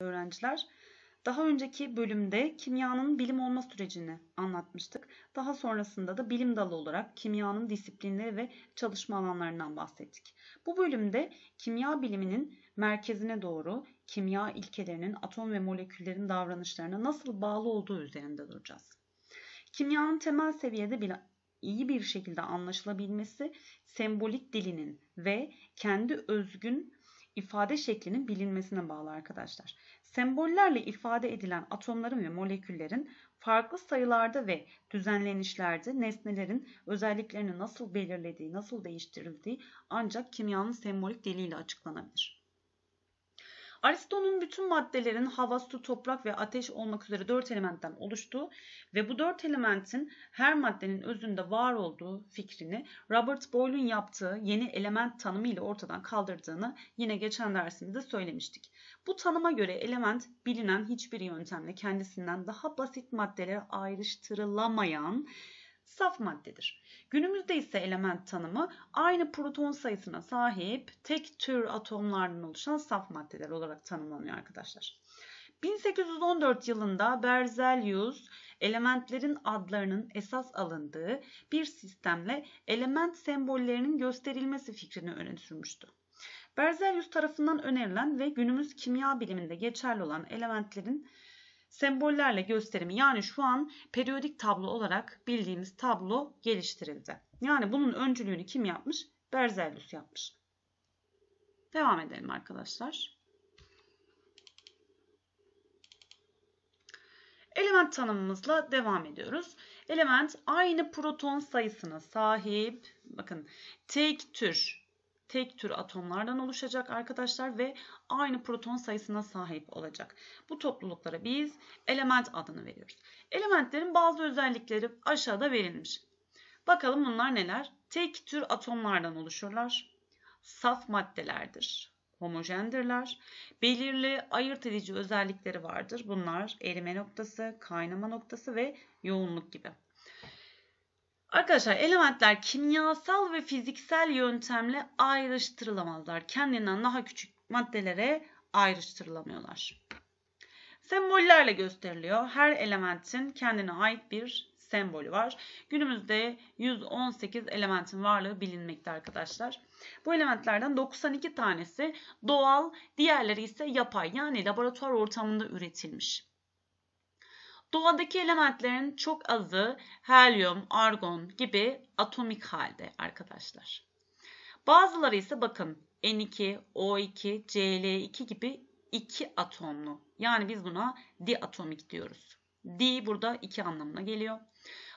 öğrenciler. Daha önceki bölümde kimyanın bilim olma sürecini anlatmıştık. Daha sonrasında da bilim dalı olarak kimyanın disiplinleri ve çalışma alanlarından bahsettik. Bu bölümde kimya biliminin merkezine doğru kimya ilkelerinin atom ve moleküllerin davranışlarına nasıl bağlı olduğu üzerinde duracağız. Kimyanın temel seviyede bile iyi bir şekilde anlaşılabilmesi sembolik dilinin ve kendi özgün ifade şeklinin bilinmesine bağlı arkadaşlar. Sembollerle ifade edilen atomların ve moleküllerin farklı sayılarda ve düzenlenişlerde nesnelerin özelliklerini nasıl belirlediği, nasıl değiştirildiği ancak kimyanın sembolik diliyle açıklanabilir. Aristo'nun bütün maddelerin hava, su, toprak ve ateş olmak üzere dört elementten oluştuğu ve bu dört elementin her maddenin özünde var olduğu fikrini Robert Boyle'un yaptığı yeni element tanımı ile ortadan kaldırdığını yine geçen dersimizde söylemiştik. Bu tanıma göre element bilinen hiçbir yöntemle kendisinden daha basit maddelere ayrıştırılamayan saf maddedir. Günümüzde ise element tanımı aynı proton sayısına sahip tek tür atomlardan oluşan saf maddeler olarak tanımlanıyor arkadaşlar. 1814 yılında Berzelius elementlerin adlarının esas alındığı bir sistemle element sembollerinin gösterilmesi fikrini öne sürmüştü. Berzelius tarafından önerilen ve günümüz kimya biliminde geçerli olan elementlerin sembollerle gösterimi yani şu an periyodik tablo olarak bildiğimiz tablo geliştirildi. Yani bunun öncülüğünü kim yapmış? Berzelius yapmış. Devam edelim arkadaşlar. Element tanımımızla devam ediyoruz. Element aynı proton sayısına sahip, bakın tek tür tek tür atomlardan oluşacak arkadaşlar ve aynı proton sayısına sahip olacak. Bu topluluklara biz element adını veriyoruz. Elementlerin bazı özellikleri aşağıda verilmiş. Bakalım bunlar neler? Tek tür atomlardan oluşurlar. Saf maddelerdir. Homojendirler. Belirli ayırt edici özellikleri vardır. Bunlar erime noktası, kaynama noktası ve yoğunluk gibi. Arkadaşlar elementler kimyasal ve fiziksel yöntemle ayrıştırılamazlar. Kendinden daha küçük maddelere ayrıştırılamıyorlar. Sembollerle gösteriliyor. Her elementin kendine ait bir sembolü var. Günümüzde 118 elementin varlığı bilinmekte arkadaşlar. Bu elementlerden 92 tanesi doğal, diğerleri ise yapay yani laboratuvar ortamında üretilmiş. Doğadaki elementlerin çok azı helyum, argon gibi atomik halde arkadaşlar. Bazıları ise bakın N2, O2, Cl2 gibi iki atomlu. Yani biz buna diatomik diyoruz. Di burada iki anlamına geliyor.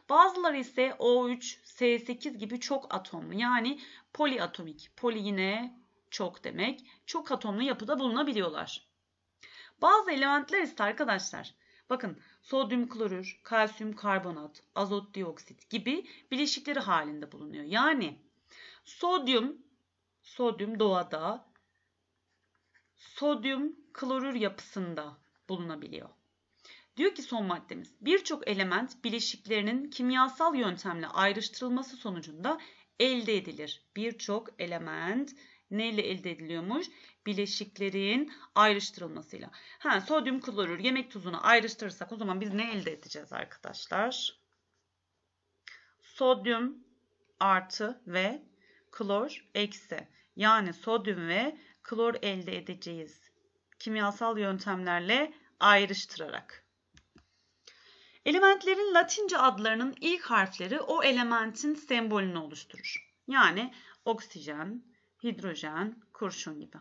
Bazıları ise O3, S8 gibi çok atomlu yani poliatomik. Poli yine çok demek. Çok atomlu yapıda bulunabiliyorlar. Bazı elementler ise arkadaşlar bakın sodyum klorür, kalsiyum karbonat, azot dioksit gibi bileşikleri halinde bulunuyor. Yani sodyum sodyum doğada sodyum klorür yapısında bulunabiliyor. Diyor ki son maddemiz birçok element bileşiklerinin kimyasal yöntemle ayrıştırılması sonucunda elde edilir. Birçok element neyle elde ediliyormuş? Bileşiklerin ayrıştırılmasıyla. Ha, sodyum klorür yemek tuzunu ayrıştırırsak o zaman biz ne elde edeceğiz arkadaşlar? Sodyum artı ve klor eksi. Yani sodyum ve klor elde edeceğiz. Kimyasal yöntemlerle ayrıştırarak. Elementlerin Latince adlarının ilk harfleri o elementin sembolünü oluşturur. Yani oksijen, hidrojen, kurşun gibi.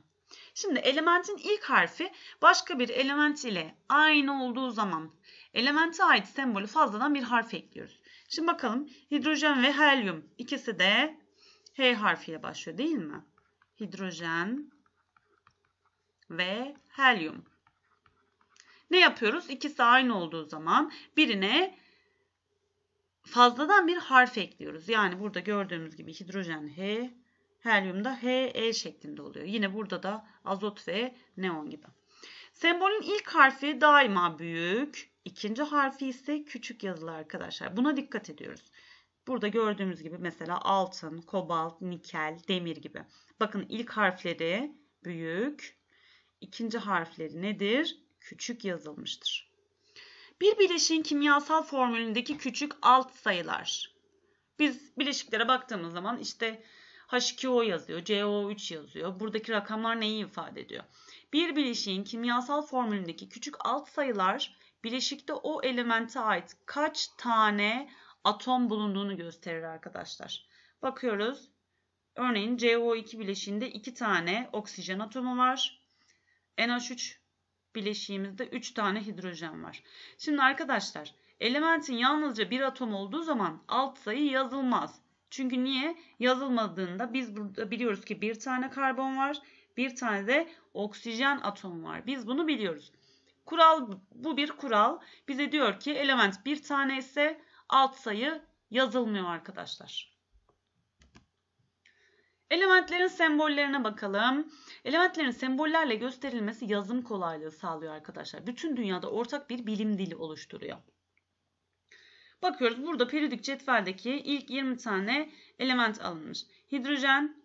Şimdi elementin ilk harfi başka bir element ile aynı olduğu zaman elemente ait sembolü fazladan bir harf ekliyoruz. Şimdi bakalım hidrojen ve helyum ikisi de H harfiyle başlıyor değil mi? Hidrojen ve helyum. Ne yapıyoruz? İkisi aynı olduğu zaman birine fazladan bir harf ekliyoruz. Yani burada gördüğümüz gibi hidrojen H, Helyumda HE şeklinde oluyor. Yine burada da azot ve neon gibi. Sembolün ilk harfi daima büyük, ikinci harfi ise küçük yazılı arkadaşlar. Buna dikkat ediyoruz. Burada gördüğümüz gibi mesela altın, kobalt, nikel, demir gibi. Bakın ilk harfleri büyük, ikinci harfleri nedir? Küçük yazılmıştır. Bir bileşiğin kimyasal formülündeki küçük alt sayılar. Biz bileşiklere baktığımız zaman işte H2O yazıyor, CO3 yazıyor. Buradaki rakamlar neyi ifade ediyor? Bir bileşiğin kimyasal formülündeki küçük alt sayılar bileşikte o elemente ait kaç tane atom bulunduğunu gösterir arkadaşlar. Bakıyoruz. Örneğin CO2 bileşiğinde 2 tane oksijen atomu var. NH3 bileşiğimizde 3 tane hidrojen var. Şimdi arkadaşlar elementin yalnızca bir atom olduğu zaman alt sayı yazılmaz. Çünkü niye? Yazılmadığında biz burada biliyoruz ki bir tane karbon var, bir tane de oksijen atom var. Biz bunu biliyoruz. Kural bu bir kural. Bize diyor ki element bir tane ise alt sayı yazılmıyor arkadaşlar. Elementlerin sembollerine bakalım. Elementlerin sembollerle gösterilmesi yazım kolaylığı sağlıyor arkadaşlar. Bütün dünyada ortak bir bilim dili oluşturuyor. Bakıyoruz burada periyodik cetveldeki ilk 20 tane element alınmış. Hidrojen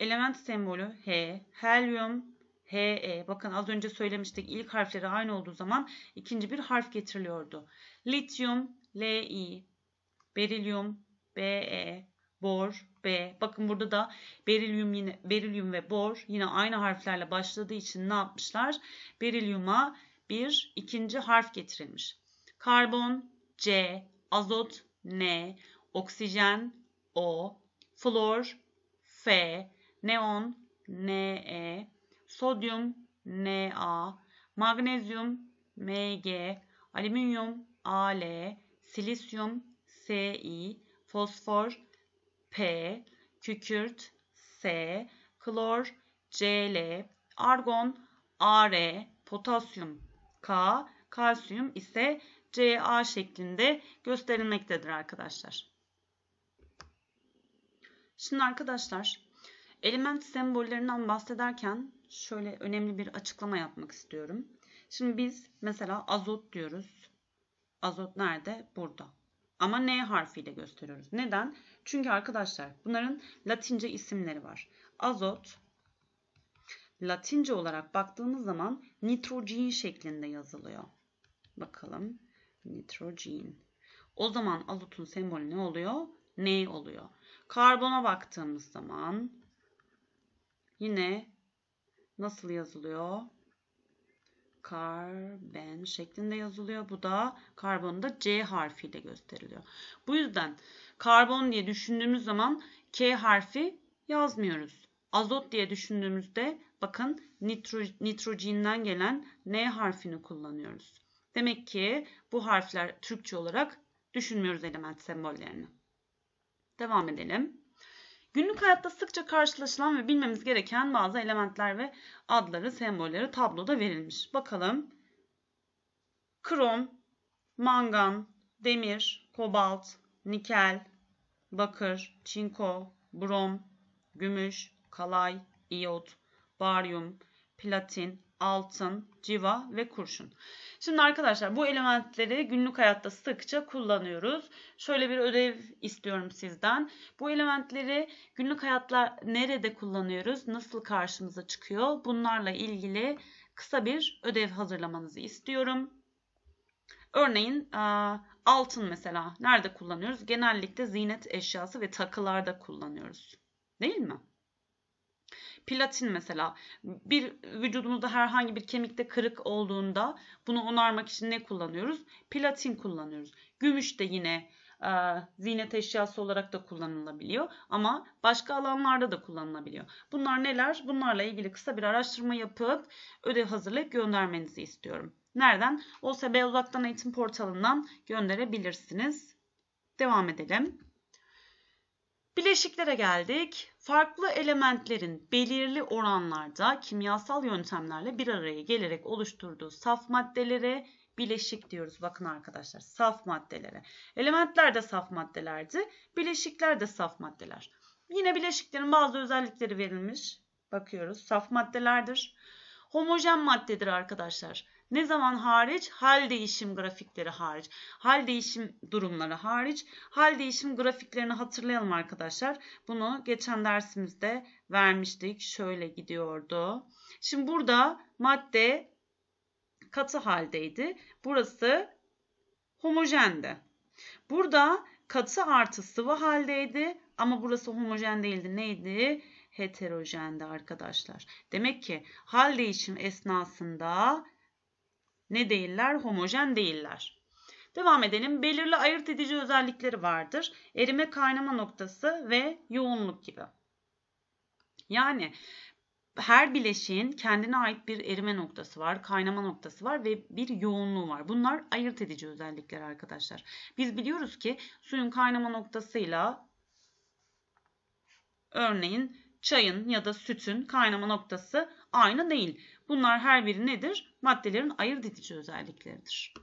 element sembolü H, helyum HE. Bakın az önce söylemiştik ilk harfleri aynı olduğu zaman ikinci bir harf getiriliyordu. Lityum LI, berilyum BE, bor B. Bakın burada da berilyum yine berilyum ve bor yine aynı harflerle başladığı için ne yapmışlar? Berilyuma bir ikinci harf getirilmiş. Karbon C, azot N, oksijen O, flor F, neon Ne, sodyum Na, magnezyum Mg, alüminyum Al, silisyum Si, fosfor P, kükürt S, klor Cl, argon Ar, potasyum K, kalsiyum ise CA şeklinde gösterilmektedir arkadaşlar. Şimdi arkadaşlar element sembollerinden bahsederken şöyle önemli bir açıklama yapmak istiyorum. Şimdi biz mesela azot diyoruz. Azot nerede? Burada. Ama N harfiyle gösteriyoruz. Neden? Çünkü arkadaşlar bunların latince isimleri var. Azot, Latince olarak baktığımız zaman nitrogen şeklinde yazılıyor. Bakalım nitrogen. O zaman alutun sembolü ne oluyor? Ne oluyor? Karbona baktığımız zaman yine nasıl yazılıyor? Karben şeklinde yazılıyor. Bu da karbonda C harfiyle gösteriliyor. Bu yüzden karbon diye düşündüğümüz zaman K harfi yazmıyoruz. Azot diye düşündüğümüzde Bakın nitro, nitrojinden gelen N harfini kullanıyoruz. Demek ki bu harfler Türkçe olarak düşünmüyoruz element sembollerini. Devam edelim. Günlük hayatta sıkça karşılaşılan ve bilmemiz gereken bazı elementler ve adları, sembolleri tabloda verilmiş. Bakalım. Krom, mangan, demir, kobalt, nikel, bakır, çinko, brom, gümüş, kalay, iyot, baryum, platin, altın, civa ve kurşun. Şimdi arkadaşlar bu elementleri günlük hayatta sıkça kullanıyoruz. Şöyle bir ödev istiyorum sizden. Bu elementleri günlük hayatta nerede kullanıyoruz? Nasıl karşımıza çıkıyor? Bunlarla ilgili kısa bir ödev hazırlamanızı istiyorum. Örneğin e, altın mesela nerede kullanıyoruz? Genellikle ziynet eşyası ve takılarda kullanıyoruz. Değil mi? Platin mesela bir vücudumuzda herhangi bir kemikte kırık olduğunda bunu onarmak için ne kullanıyoruz? Platin kullanıyoruz. Gümüş de yine e, ziynet eşyası olarak da kullanılabiliyor ama başka alanlarda da kullanılabiliyor. Bunlar neler? Bunlarla ilgili kısa bir araştırma yapıp ödev hazırlayıp göndermenizi istiyorum. Nereden? OSB Uzaktan Eğitim portalından gönderebilirsiniz. Devam edelim. Bileşiklere geldik. Farklı elementlerin belirli oranlarda kimyasal yöntemlerle bir araya gelerek oluşturduğu saf maddelere bileşik diyoruz. Bakın arkadaşlar saf maddelere. Elementler de saf maddelerdi. Bileşikler de saf maddeler. Yine bileşiklerin bazı özellikleri verilmiş. Bakıyoruz saf maddelerdir. Homojen maddedir arkadaşlar. Ne zaman hariç? Hal değişim grafikleri hariç. Hal değişim durumları hariç. Hal değişim grafiklerini hatırlayalım arkadaşlar. Bunu geçen dersimizde vermiştik. Şöyle gidiyordu. Şimdi burada madde katı haldeydi. Burası homojendi. Burada katı artı sıvı haldeydi ama burası homojen değildi. Neydi? Heterojendi arkadaşlar. Demek ki hal değişim esnasında ne değiller? Homojen değiller. Devam edelim. Belirli ayırt edici özellikleri vardır. Erime kaynama noktası ve yoğunluk gibi. Yani her bileşiğin kendine ait bir erime noktası var, kaynama noktası var ve bir yoğunluğu var. Bunlar ayırt edici özellikler arkadaşlar. Biz biliyoruz ki suyun kaynama noktasıyla örneğin çayın ya da sütün kaynama noktası aynı değil. Bunlar her biri nedir? Maddelerin ayırt edici özellikleridir.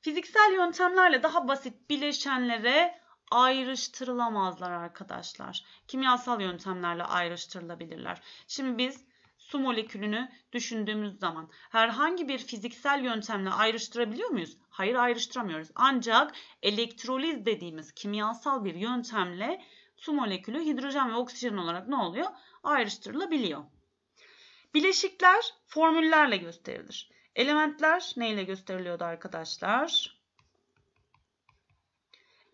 Fiziksel yöntemlerle daha basit bileşenlere ayrıştırılamazlar arkadaşlar. Kimyasal yöntemlerle ayrıştırılabilirler. Şimdi biz su molekülünü düşündüğümüz zaman herhangi bir fiziksel yöntemle ayrıştırabiliyor muyuz? Hayır ayrıştıramıyoruz. Ancak elektroliz dediğimiz kimyasal bir yöntemle su molekülü hidrojen ve oksijen olarak ne oluyor? Ayrıştırılabiliyor. Bileşikler formüllerle gösterilir. Elementler neyle gösteriliyordu arkadaşlar?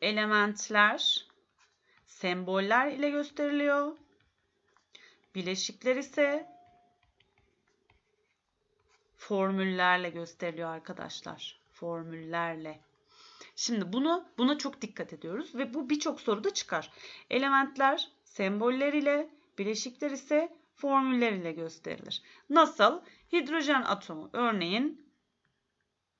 Elementler semboller ile gösteriliyor. Bileşikler ise formüllerle gösteriliyor arkadaşlar. Formüllerle. Şimdi bunu buna çok dikkat ediyoruz ve bu birçok soruda çıkar. Elementler semboller ile, bileşikler ise Formüller ile gösterilir. Nasıl? Hidrojen atomu örneğin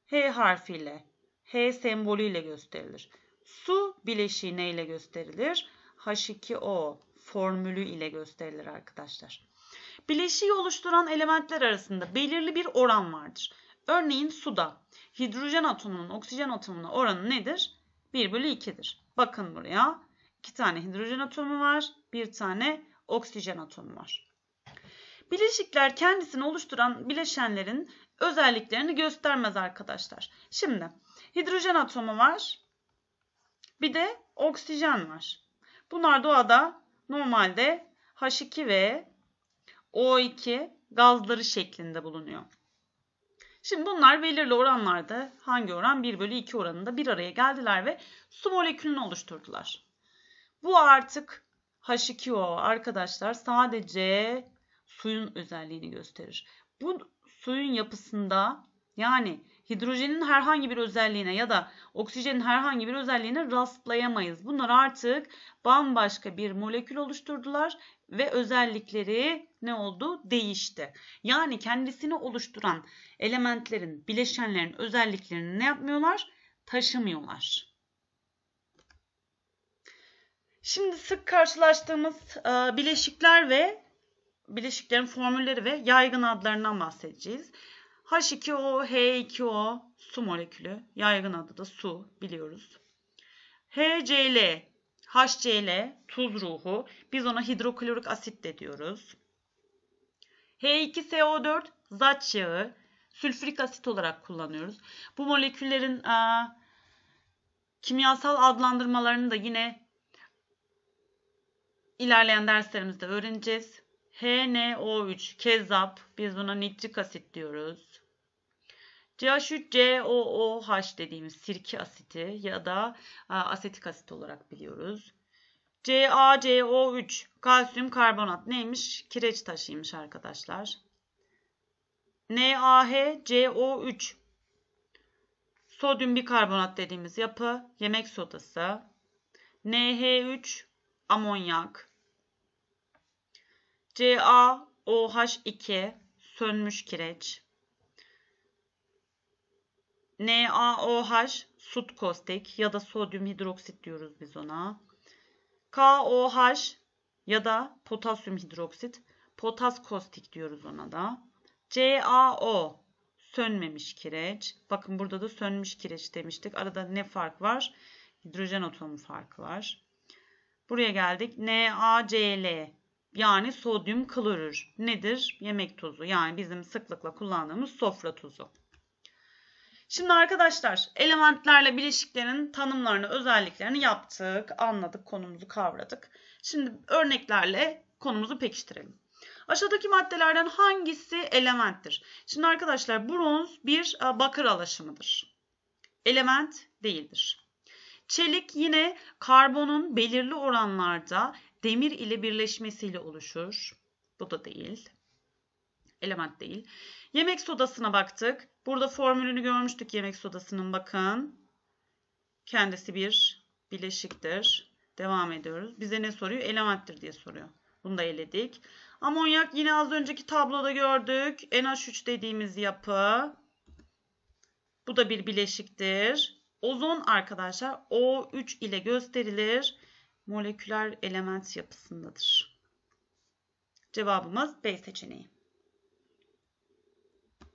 H harfiyle, H sembolüyle gösterilir. Su bileşiği ile gösterilir? H2O formülü ile gösterilir arkadaşlar. Bileşiği oluşturan elementler arasında belirli bir oran vardır. Örneğin suda hidrojen atomunun oksijen atomuna oranı nedir? 1 bölü 2'dir. Bakın buraya 2 tane hidrojen atomu var, 1 tane oksijen atomu var. Bileşikler kendisini oluşturan bileşenlerin özelliklerini göstermez arkadaşlar. Şimdi hidrojen atomu var. Bir de oksijen var. Bunlar doğada normalde H2 ve O2 gazları şeklinde bulunuyor. Şimdi bunlar belirli oranlarda hangi oran 1 bölü 2 oranında bir araya geldiler ve su molekülünü oluşturdular. Bu artık H2O arkadaşlar sadece suyun özelliğini gösterir. Bu suyun yapısında yani hidrojenin herhangi bir özelliğine ya da oksijenin herhangi bir özelliğine rastlayamayız. Bunlar artık bambaşka bir molekül oluşturdular ve özellikleri ne oldu? Değişti. Yani kendisini oluşturan elementlerin, bileşenlerin özelliklerini ne yapmıyorlar? Taşımıyorlar. Şimdi sık karşılaştığımız bileşikler ve bileşiklerin formülleri ve yaygın adlarından bahsedeceğiz. H2O, H2O su molekülü. Yaygın adı da su biliyoruz. HCl, HCl tuz ruhu. Biz ona hidroklorik asit de diyoruz. H2SO4 zat yağı. Sülfürik asit olarak kullanıyoruz. Bu moleküllerin a, kimyasal adlandırmalarını da yine ilerleyen derslerimizde öğreneceğiz. HNO3 kezap, Biz buna nitrik asit diyoruz. CH3COOH dediğimiz sirke asiti ya da e, asetik asit olarak biliyoruz. CaCO3 kalsiyum karbonat neymiş? Kireç taşıymış arkadaşlar. NaHCO3 sodyum bikarbonat dediğimiz yapı yemek sodası. NH3 amonyak. CaOH2 sönmüş kireç. NaOH sut kostik ya da sodyum hidroksit diyoruz biz ona. KOH ya da potasyum hidroksit, potas kostik diyoruz ona da. CaO sönmemiş kireç. Bakın burada da sönmüş kireç demiştik. Arada ne fark var? Hidrojen atomu farkı var. Buraya geldik. NaCl yani sodyum klorür nedir? Yemek tuzu yani bizim sıklıkla kullandığımız sofra tuzu. Şimdi arkadaşlar elementlerle bileşiklerin tanımlarını, özelliklerini yaptık, anladık, konumuzu kavradık. Şimdi örneklerle konumuzu pekiştirelim. Aşağıdaki maddelerden hangisi elementtir? Şimdi arkadaşlar bronz bir e, bakır alaşımıdır. Element değildir. Çelik yine karbonun belirli oranlarda demir ile birleşmesiyle oluşur. Bu da değil. Element değil. Yemek sodasına baktık. Burada formülünü görmüştük yemek sodasının bakın. Kendisi bir bileşiktir. Devam ediyoruz. Bize ne soruyor? Elementtir diye soruyor. Bunu da eledik. Amonyak yine az önceki tabloda gördük. NH3 dediğimiz yapı. Bu da bir bileşiktir. Ozon arkadaşlar O3 ile gösterilir moleküler element yapısındadır. Cevabımız B seçeneği.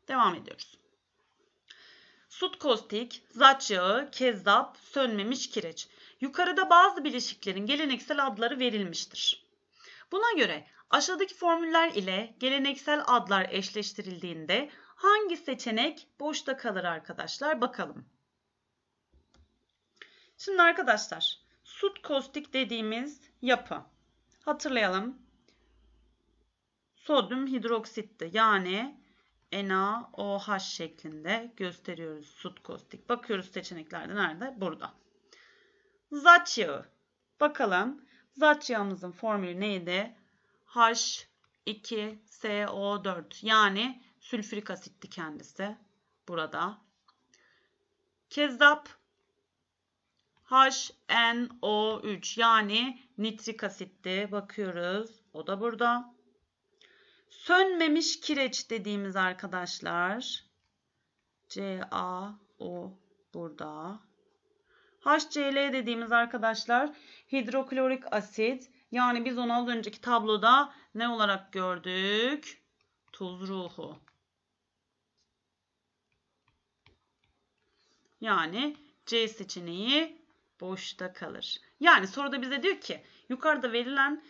Devam ediyoruz. Sut kostik, zaç yağı, kezzap, sönmemiş kireç. Yukarıda bazı bileşiklerin geleneksel adları verilmiştir. Buna göre aşağıdaki formüller ile geleneksel adlar eşleştirildiğinde hangi seçenek boşta kalır arkadaşlar bakalım. Şimdi arkadaşlar sut kostik dediğimiz yapı. Hatırlayalım. Sodyum hidroksitti. Yani NaOH şeklinde gösteriyoruz sut kostik. Bakıyoruz seçeneklerde nerede? Burada. Zat yağı. Bakalım zat yağımızın formülü neydi? H2SO4 yani sülfürik asitti kendisi burada. Kezzap HNO3 yani nitrik asitti. Bakıyoruz. O da burada. Sönmemiş kireç dediğimiz arkadaşlar. CaO burada. HCl dediğimiz arkadaşlar hidroklorik asit. Yani biz onu az önceki tabloda ne olarak gördük? Tuz ruhu. Yani C seçeneği boşta kalır. Yani soruda bize diyor ki yukarıda verilen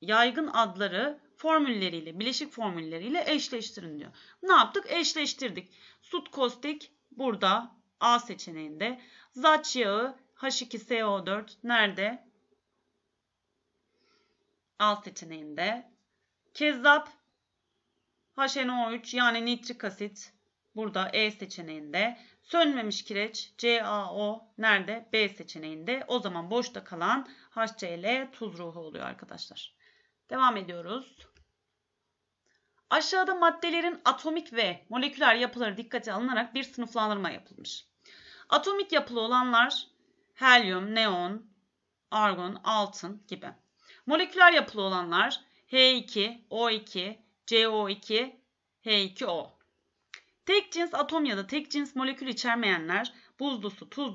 yaygın adları formülleriyle, bileşik formülleriyle eşleştirin diyor. Ne yaptık? Eşleştirdik. Sut kostik burada A seçeneğinde. Zaç yağı H2SO4 nerede? A seçeneğinde. Kezzap HNO3 yani nitrik asit Burada E seçeneğinde. Sönmemiş kireç CaO nerede? B seçeneğinde. O zaman boşta kalan HCl tuz ruhu oluyor arkadaşlar. Devam ediyoruz. Aşağıda maddelerin atomik ve moleküler yapıları dikkate alınarak bir sınıflandırma yapılmış. Atomik yapılı olanlar helyum, neon, argon, altın gibi. Moleküler yapılı olanlar H2, O2, CO2, H2O. Tek cins atom ya da tek cins molekül içermeyenler buzlu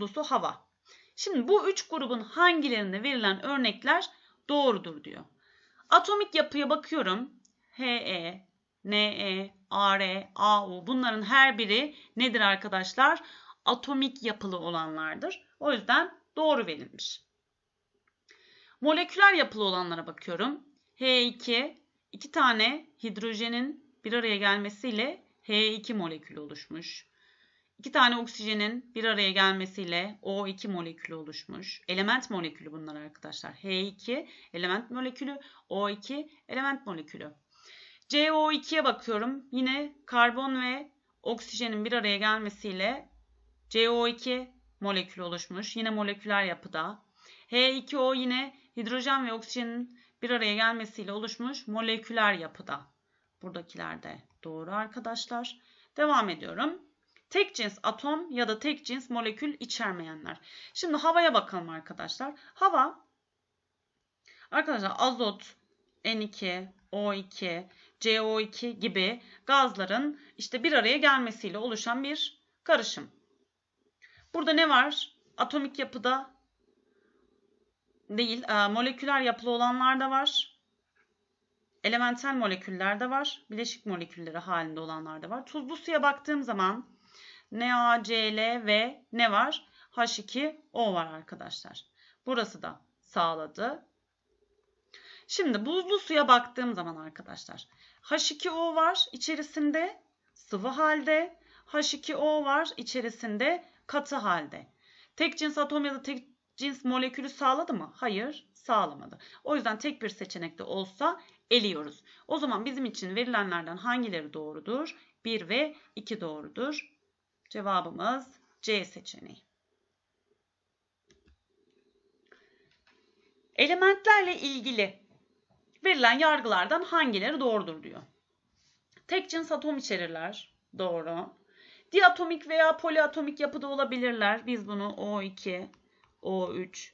su, hava. Şimdi bu üç grubun hangilerinde verilen örnekler doğrudur diyor. Atomik yapıya bakıyorum. HE, NE, AR, AU bunların her biri nedir arkadaşlar? Atomik yapılı olanlardır. O yüzden doğru verilmiş. Moleküler yapılı olanlara bakıyorum. H2 iki tane hidrojenin bir araya gelmesiyle H2 molekülü oluşmuş. İki tane oksijenin bir araya gelmesiyle O2 molekülü oluşmuş. Element molekülü bunlar arkadaşlar. H2 element molekülü, O2 element molekülü. CO2'ye bakıyorum. Yine karbon ve oksijenin bir araya gelmesiyle CO2 molekülü oluşmuş. Yine moleküler yapıda. H2O yine hidrojen ve oksijenin bir araya gelmesiyle oluşmuş moleküler yapıda. Buradakilerde doğru arkadaşlar. Devam ediyorum. Tek cins atom ya da tek cins molekül içermeyenler. Şimdi havaya bakalım arkadaşlar. Hava arkadaşlar azot, N2, O2, CO2 gibi gazların işte bir araya gelmesiyle oluşan bir karışım. Burada ne var? Atomik yapıda değil, e, moleküler yapılı olanlar da var elementel moleküller de var. Bileşik molekülleri halinde olanlar da var. Tuzlu suya baktığım zaman NaCl ve ne var? H2O var arkadaşlar. Burası da sağladı. Şimdi buzlu suya baktığım zaman arkadaşlar H2O var içerisinde sıvı halde H2O var içerisinde katı halde. Tek cins atom ya da tek Cins molekülü sağladı mı? Hayır sağlamadı. O yüzden tek bir seçenekte olsa eliyoruz. O zaman bizim için verilenlerden hangileri doğrudur? 1 ve 2 doğrudur. Cevabımız C seçeneği. Elementlerle ilgili verilen yargılardan hangileri doğrudur diyor. Tek cins atom içerirler. Doğru. Diatomik veya poliatomik yapıda olabilirler. Biz bunu O2, o3,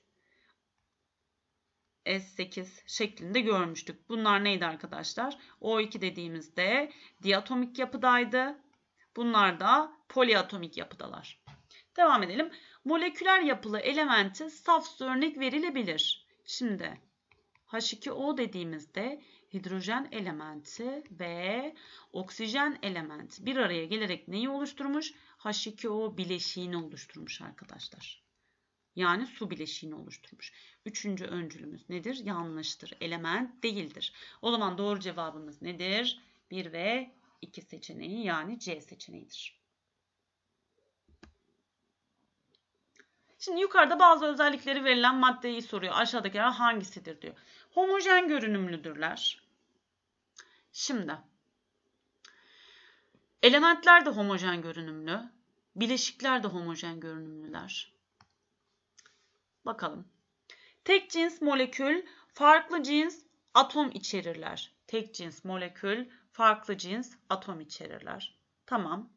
S8 şeklinde görmüştük. Bunlar neydi arkadaşlar? O2 dediğimizde diatomik yapıdaydı. Bunlar da poliatomik yapıdalar. Devam edelim. Moleküler yapılı elementi saf örnek verilebilir. Şimdi H2O dediğimizde hidrojen elementi ve oksijen elementi bir araya gelerek neyi oluşturmuş? H2O bileşiğini oluşturmuş arkadaşlar yani su bileşiğini oluşturmuş. Üçüncü öncülümüz nedir? Yanlıştır. Element değildir. O zaman doğru cevabımız nedir? 1 ve 2 seçeneği yani C seçeneğidir. Şimdi yukarıda bazı özellikleri verilen maddeyi soruyor. Aşağıdakiler hangisidir diyor. Homojen görünümlüdürler. Şimdi elementler de homojen görünümlü. Bileşikler de homojen görünümlüler. Bakalım. Tek cins molekül farklı cins atom içerirler. Tek cins molekül farklı cins atom içerirler. Tamam.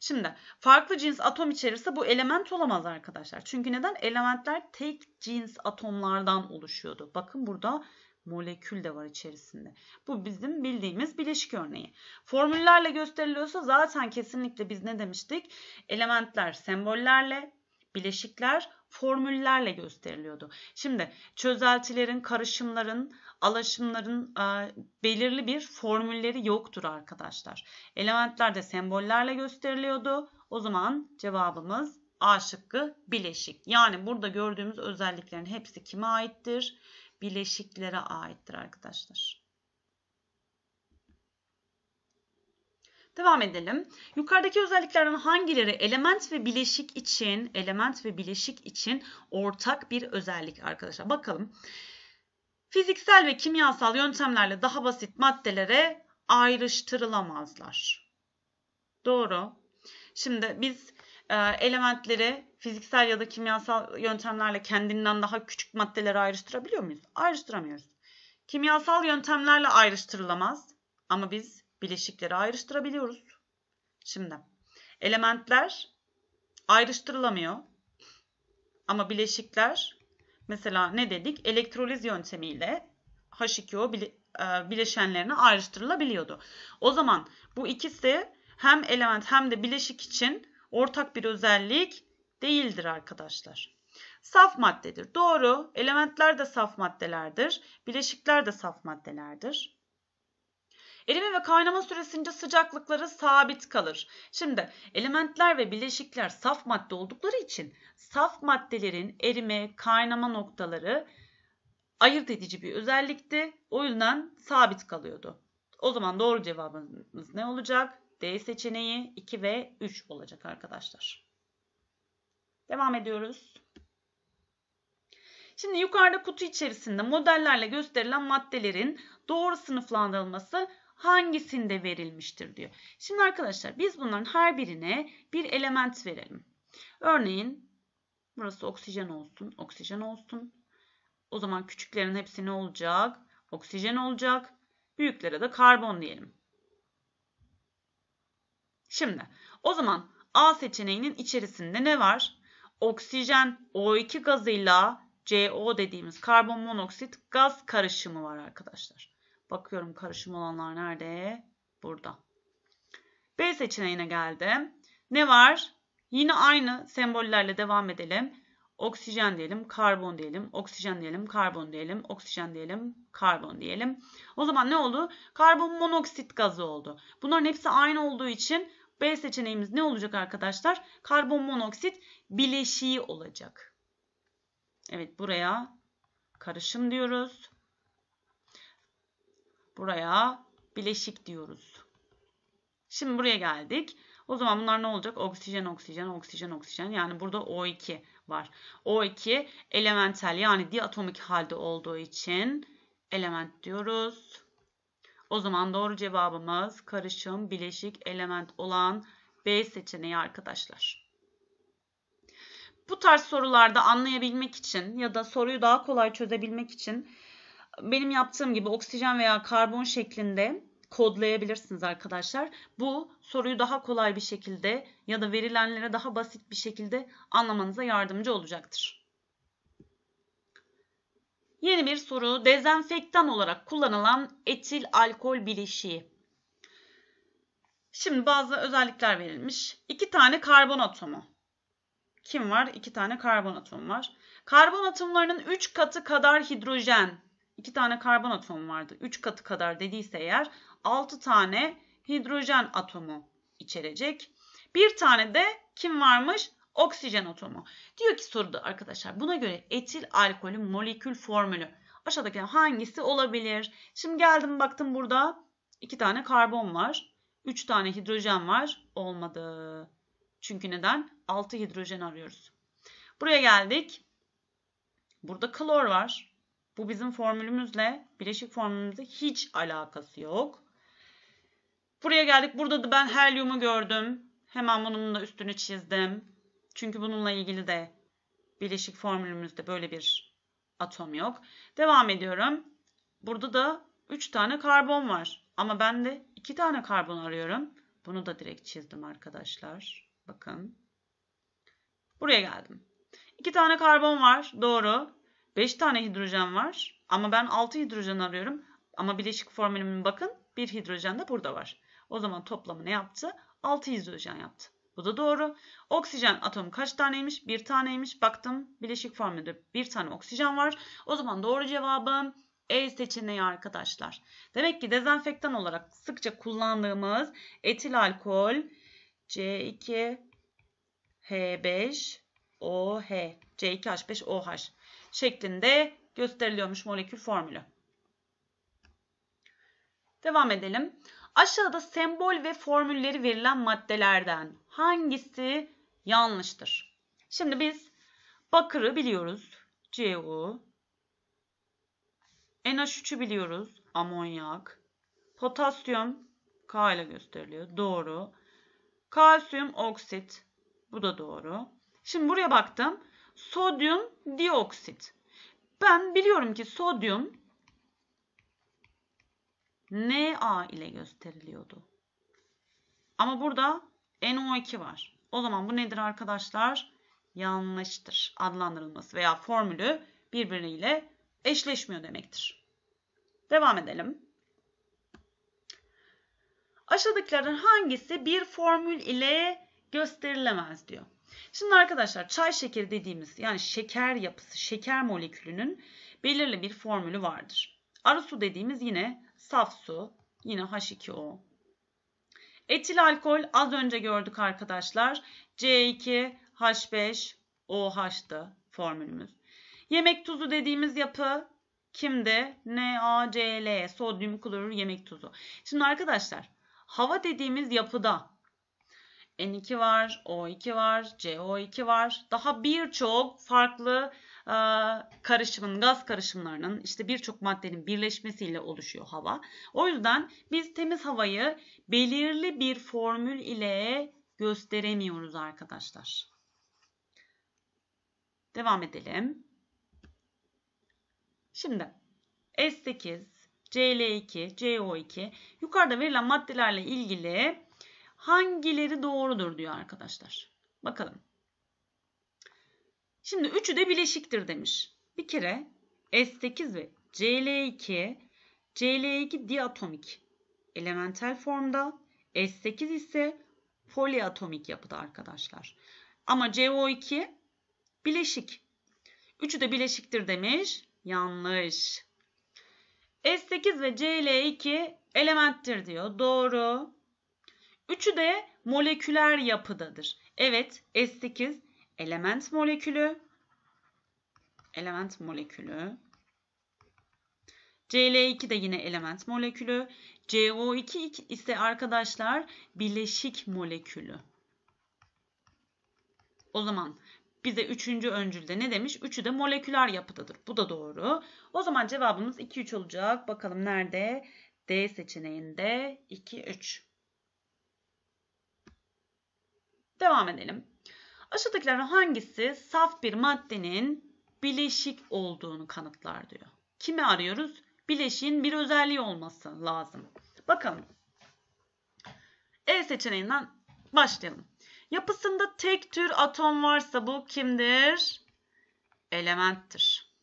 Şimdi farklı cins atom içerirse bu element olamaz arkadaşlar. Çünkü neden? Elementler tek cins atomlardan oluşuyordu. Bakın burada molekül de var içerisinde. Bu bizim bildiğimiz bileşik örneği. Formüllerle gösteriliyorsa zaten kesinlikle biz ne demiştik? Elementler sembollerle, bileşikler formüllerle gösteriliyordu. Şimdi çözeltilerin, karışımların, alaşımların e, belirli bir formülleri yoktur arkadaşlar. Elementler de sembollerle gösteriliyordu. O zaman cevabımız A şıkkı bileşik. Yani burada gördüğümüz özelliklerin hepsi kime aittir? Bileşiklere aittir arkadaşlar. Devam edelim. Yukarıdaki özelliklerden hangileri element ve bileşik için, element ve bileşik için ortak bir özellik arkadaşlar? Bakalım. Fiziksel ve kimyasal yöntemlerle daha basit maddelere ayrıştırılamazlar. Doğru. Şimdi biz e, elementleri fiziksel ya da kimyasal yöntemlerle kendinden daha küçük maddelere ayrıştırabiliyor muyuz? Ayrıştıramıyoruz. Kimyasal yöntemlerle ayrıştırılamaz ama biz bileşikleri ayrıştırabiliyoruz. Şimdi elementler ayrıştırılamıyor. Ama bileşikler mesela ne dedik? Elektroliz yöntemiyle H2O e, bileşenlerine ayrıştırılabiliyordu. O zaman bu ikisi hem element hem de bileşik için ortak bir özellik değildir arkadaşlar. Saf maddedir. Doğru. Elementler de saf maddelerdir. Bileşikler de saf maddelerdir. Erime ve kaynama süresince sıcaklıkları sabit kalır. Şimdi elementler ve bileşikler saf madde oldukları için saf maddelerin erime, kaynama noktaları ayırt edici bir özellikti. O yüzden sabit kalıyordu. O zaman doğru cevabımız ne olacak? D seçeneği 2 ve 3 olacak arkadaşlar. Devam ediyoruz. Şimdi yukarıda kutu içerisinde modellerle gösterilen maddelerin doğru sınıflandırılması hangisinde verilmiştir diyor. Şimdi arkadaşlar biz bunların her birine bir element verelim. Örneğin burası oksijen olsun, oksijen olsun. O zaman küçüklerin hepsi ne olacak? Oksijen olacak. Büyüklere de karbon diyelim. Şimdi o zaman A seçeneğinin içerisinde ne var? Oksijen O2 gazıyla CO dediğimiz karbon monoksit gaz karışımı var arkadaşlar. Bakıyorum karışım olanlar nerede? Burada. B seçeneğine geldim. Ne var? Yine aynı sembollerle devam edelim. Oksijen diyelim, karbon diyelim, oksijen diyelim, karbon diyelim, oksijen diyelim, karbon diyelim. O zaman ne oldu? Karbon monoksit gazı oldu. Bunların hepsi aynı olduğu için B seçeneğimiz ne olacak arkadaşlar? Karbon monoksit bileşiği olacak. Evet buraya karışım diyoruz. Buraya bileşik diyoruz. Şimdi buraya geldik. O zaman bunlar ne olacak? Oksijen, oksijen, oksijen, oksijen. Yani burada O2 var. O2 elementel yani diatomik halde olduğu için element diyoruz. O zaman doğru cevabımız karışım, bileşik, element olan B seçeneği arkadaşlar. Bu tarz sorularda anlayabilmek için ya da soruyu daha kolay çözebilmek için benim yaptığım gibi oksijen veya karbon şeklinde kodlayabilirsiniz arkadaşlar. Bu soruyu daha kolay bir şekilde ya da verilenlere daha basit bir şekilde anlamanıza yardımcı olacaktır. Yeni bir soru. Dezenfektan olarak kullanılan etil alkol bileşiği. Şimdi bazı özellikler verilmiş. İki tane karbon atomu. Kim var? İki tane karbon atomu var. Karbon atomlarının 3 katı kadar hidrojen 2 tane karbon atomu vardı. 3 katı kadar dediyse eğer 6 tane hidrojen atomu içerecek. Bir tane de kim varmış? Oksijen atomu. Diyor ki soruda arkadaşlar buna göre etil alkolün molekül formülü aşağıdaki hangisi olabilir? Şimdi geldim baktım burada 2 tane karbon var. 3 tane hidrojen var. Olmadı. Çünkü neden? 6 hidrojen arıyoruz. Buraya geldik. Burada klor var. Bu bizim formülümüzle bileşik formülümüzle hiç alakası yok. Buraya geldik. Burada da ben helyumu gördüm. Hemen bunun da üstünü çizdim. Çünkü bununla ilgili de bileşik formülümüzde böyle bir atom yok. Devam ediyorum. Burada da 3 tane karbon var. Ama ben de 2 tane karbon arıyorum. Bunu da direkt çizdim arkadaşlar. Bakın. Buraya geldim. 2 tane karbon var. Doğru. 5 tane hidrojen var ama ben 6 hidrojen arıyorum. Ama bileşik formülümün bakın bir hidrojen de burada var. O zaman toplamı ne yaptı? 6 hidrojen yaptı. Bu da doğru. Oksijen atomu kaç taneymiş? Bir taneymiş. Baktım bileşik formülde bir tane oksijen var. O zaman doğru cevabım E seçeneği arkadaşlar. Demek ki dezenfektan olarak sıkça kullandığımız etil alkol C2H5OH C2H5OH şeklinde gösteriliyormuş molekül formülü. Devam edelim. Aşağıda sembol ve formülleri verilen maddelerden hangisi yanlıştır? Şimdi biz bakırı biliyoruz. CU. NH3'ü biliyoruz. Amonyak. Potasyum K ile gösteriliyor. Doğru. Kalsiyum oksit. Bu da doğru. Şimdi buraya baktım sodyum dioksit. Ben biliyorum ki sodyum Na ile gösteriliyordu. Ama burada NO2 var. O zaman bu nedir arkadaşlar? Yanlıştır. Adlandırılması veya formülü birbiriyle eşleşmiyor demektir. Devam edelim. Aşağıdakilerin hangisi bir formül ile gösterilemez diyor. Şimdi arkadaşlar çay şekeri dediğimiz yani şeker yapısı, şeker molekülünün belirli bir formülü vardır. Arı su dediğimiz yine saf su, yine H2O. Etil alkol az önce gördük arkadaşlar. C2H5OH'tı formülümüz. Yemek tuzu dediğimiz yapı kimde? NaCl, sodyum klorür yemek tuzu. Şimdi arkadaşlar hava dediğimiz yapıda N2 var, O2 var, CO2 var. Daha birçok farklı e, karışımın, gaz karışımlarının işte birçok maddenin birleşmesiyle oluşuyor hava. O yüzden biz temiz havayı belirli bir formül ile gösteremiyoruz arkadaşlar. Devam edelim. Şimdi S8, CL2, CO2 yukarıda verilen maddelerle ilgili hangileri doğrudur diyor arkadaşlar. Bakalım. Şimdi üçü de bileşiktir demiş. Bir kere S8 ve Cl2 Cl2 diatomik elementel formda S8 ise poliatomik yapıda arkadaşlar. Ama CO2 bileşik. Üçü de bileşiktir demiş. Yanlış. S8 ve Cl2 elementtir diyor. Doğru. Üçü de moleküler yapıdadır. Evet S8 element molekülü. Element molekülü. Cl2 de yine element molekülü. CO2 ise arkadaşlar bileşik molekülü. O zaman bize üçüncü öncülde ne demiş? Üçü de moleküler yapıdadır. Bu da doğru. O zaman cevabımız 2-3 olacak. Bakalım nerede? D seçeneğinde 2-3. Devam edelim. Aşağıdakilerden hangisi saf bir maddenin bileşik olduğunu kanıtlar diyor. Kimi arıyoruz? Bileşiğin bir özelliği olması lazım. Bakalım. E seçeneğinden başlayalım. Yapısında tek tür atom varsa bu kimdir? Elementtir.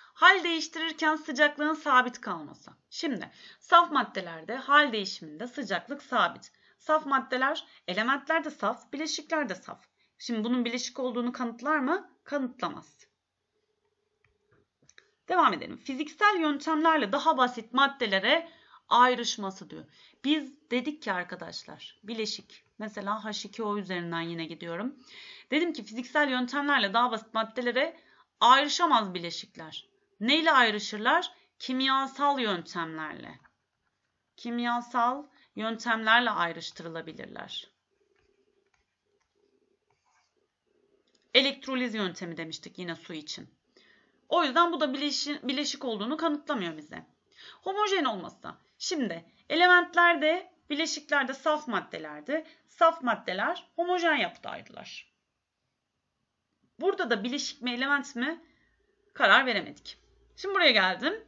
Hal değiştirirken sıcaklığın sabit kalması. Şimdi saf maddelerde hal değişiminde sıcaklık sabit. Saf maddeler, elementler de saf, bileşikler de saf. Şimdi bunun bileşik olduğunu kanıtlar mı? Kanıtlamaz. Devam edelim. Fiziksel yöntemlerle daha basit maddelere ayrışması diyor. Biz dedik ki arkadaşlar bileşik mesela H2O üzerinden yine gidiyorum. Dedim ki fiziksel yöntemlerle daha basit maddelere ayrışamaz bileşikler. Neyle ayrışırlar? Kimyasal yöntemlerle. Kimyasal yöntemlerle ayrıştırılabilirler. Elektroliz yöntemi demiştik yine su için. O yüzden bu da bileşik olduğunu kanıtlamıyor bize. Homojen olması. Şimdi elementlerde, bileşiklerde, saf maddelerdi. Saf maddeler homojen yapıdaydılar. Burada da bileşik mi element mi karar veremedik. Şimdi buraya geldim.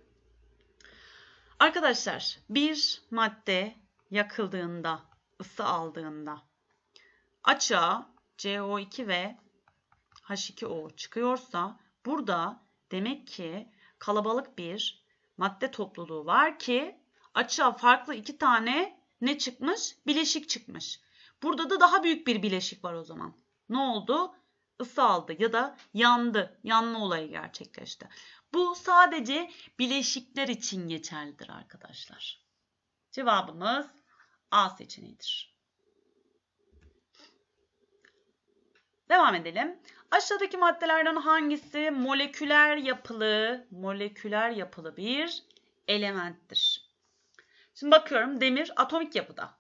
Arkadaşlar bir madde yakıldığında, ısı aldığında açığa CO2 ve H2O çıkıyorsa burada demek ki kalabalık bir madde topluluğu var ki açığa farklı iki tane ne çıkmış? Bileşik çıkmış. Burada da daha büyük bir bileşik var o zaman. Ne oldu? Isı aldı ya da yandı. Yanma olayı gerçekleşti. Bu sadece bileşikler için geçerlidir arkadaşlar. Cevabımız A seçeneğidir. Devam edelim. Aşağıdaki maddelerden hangisi moleküler yapılı, moleküler yapılı bir elementtir? Şimdi bakıyorum demir atomik yapıda.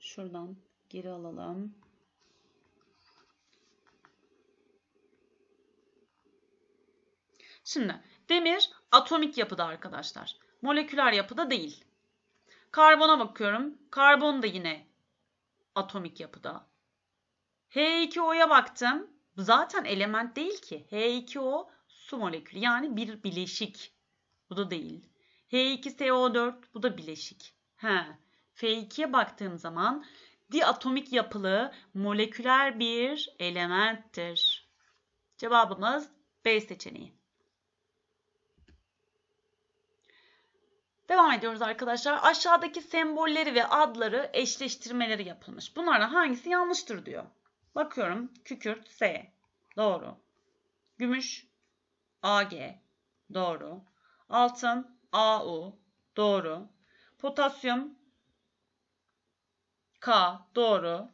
Şuradan geri alalım. Şimdi Demir atomik yapıda arkadaşlar. Moleküler yapıda değil. Karbona bakıyorum. Karbon da yine atomik yapıda. H2O'ya baktım. Zaten element değil ki. H2O su molekülü yani bir bileşik. Bu da değil. H2SO4 bu da bileşik. He. F2'ye baktığım zaman diatomik yapılı moleküler bir elementtir. Cevabımız B seçeneği. Devam ediyoruz arkadaşlar. Aşağıdaki sembolleri ve adları eşleştirmeleri yapılmış. Bunlardan hangisi yanlıştır diyor. Bakıyorum. Kükürt S. Doğru. Gümüş AG. Doğru. Altın AU. Doğru. Potasyum K. Doğru.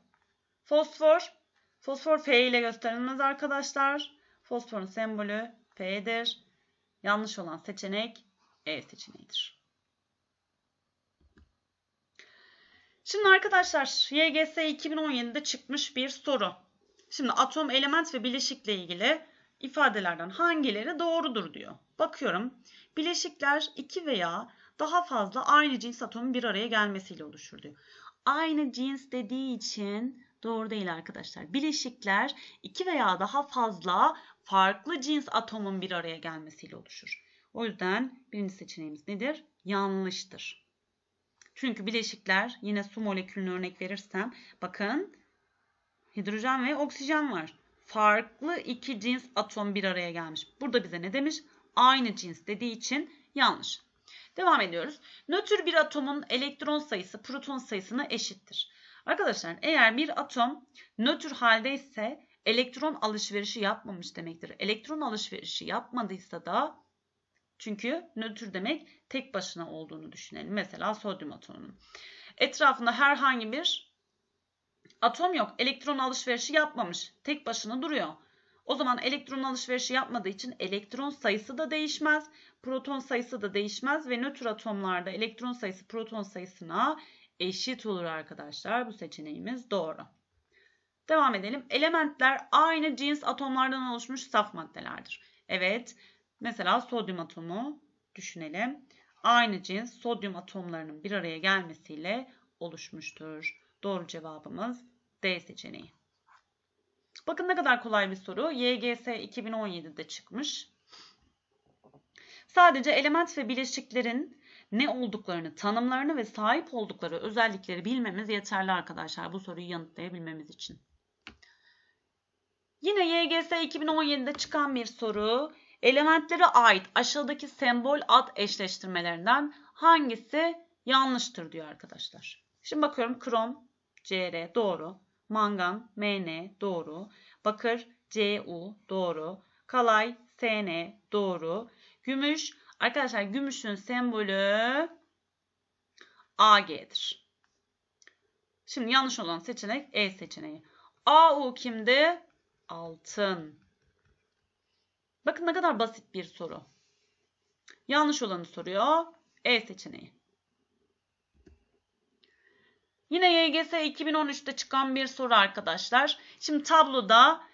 Fosfor. Fosfor F ile gösterilmez arkadaşlar. Fosforun sembolü P'dir. Yanlış olan seçenek E seçeneğidir. Şimdi arkadaşlar YGS 2017'de çıkmış bir soru. Şimdi atom, element ve bileşikle ilgili ifadelerden hangileri doğrudur diyor. Bakıyorum. Bileşikler iki veya daha fazla aynı cins atomun bir araya gelmesiyle oluşur diyor. Aynı cins dediği için doğru değil arkadaşlar. Bileşikler iki veya daha fazla farklı cins atomun bir araya gelmesiyle oluşur. O yüzden birinci seçeneğimiz nedir? Yanlıştır. Çünkü bileşikler yine su molekülünü örnek verirsem bakın hidrojen ve oksijen var. Farklı iki cins atom bir araya gelmiş. Burada bize ne demiş? Aynı cins dediği için yanlış. Devam ediyoruz. Nötr bir atomun elektron sayısı proton sayısına eşittir. Arkadaşlar eğer bir atom nötr halde ise elektron alışverişi yapmamış demektir. Elektron alışverişi yapmadıysa da çünkü nötr demek tek başına olduğunu düşünelim. Mesela sodyum atomunun. Etrafında herhangi bir atom yok. Elektron alışverişi yapmamış. Tek başına duruyor. O zaman elektron alışverişi yapmadığı için elektron sayısı da değişmez, proton sayısı da değişmez ve nötr atomlarda elektron sayısı proton sayısına eşit olur arkadaşlar. Bu seçeneğimiz doğru. Devam edelim. Elementler aynı cins atomlardan oluşmuş saf maddelerdir. Evet, Mesela sodyum atomu düşünelim. Aynı cins sodyum atomlarının bir araya gelmesiyle oluşmuştur. Doğru cevabımız D seçeneği. Bakın ne kadar kolay bir soru. YGS 2017'de çıkmış. Sadece element ve bileşiklerin ne olduklarını, tanımlarını ve sahip oldukları özellikleri bilmemiz yeterli arkadaşlar bu soruyu yanıtlayabilmemiz için. Yine YGS 2017'de çıkan bir soru. Elementlere ait aşağıdaki sembol ad eşleştirmelerinden hangisi yanlıştır diyor arkadaşlar. Şimdi bakıyorum krom CR doğru. Mangan MN doğru. Bakır CU doğru. Kalay SN doğru. Gümüş arkadaşlar gümüşün sembolü AG'dir. Şimdi yanlış olan seçenek E seçeneği. AU kimdi? Altın. Bakın ne kadar basit bir soru. Yanlış olanı soruyor. E seçeneği. Yine YGS 2013'te çıkan bir soru arkadaşlar. Şimdi tabloda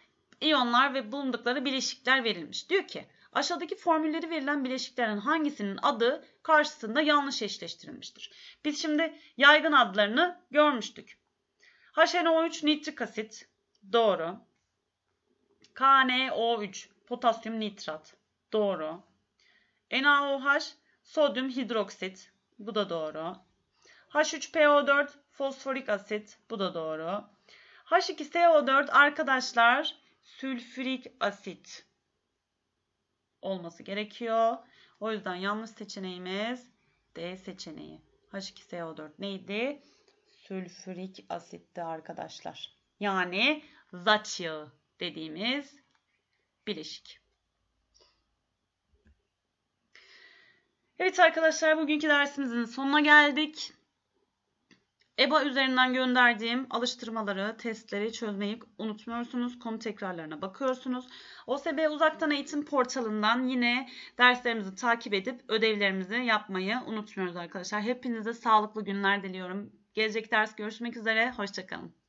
iyonlar ve bulundukları bileşikler verilmiş. Diyor ki aşağıdaki formülleri verilen bileşiklerin hangisinin adı karşısında yanlış eşleştirilmiştir? Biz şimdi yaygın adlarını görmüştük. HNO3 nitrik asit doğru. KNO3 Potasyum nitrat. Doğru. NaOH sodyum hidroksit. Bu da doğru. H3PO4 fosforik asit. Bu da doğru. H2SO4 arkadaşlar sülfürik asit olması gerekiyor. O yüzden yanlış seçeneğimiz D seçeneği. H2SO4 neydi? Sülfürik asitti arkadaşlar. Yani zaç yağı dediğimiz bileşik. Evet arkadaşlar bugünkü dersimizin sonuna geldik. EBA üzerinden gönderdiğim alıştırmaları, testleri çözmeyi unutmuyorsunuz. Konu tekrarlarına bakıyorsunuz. OSB Uzaktan Eğitim portalından yine derslerimizi takip edip ödevlerimizi yapmayı unutmuyoruz arkadaşlar. Hepinize sağlıklı günler diliyorum. Gelecek ders görüşmek üzere. Hoşçakalın.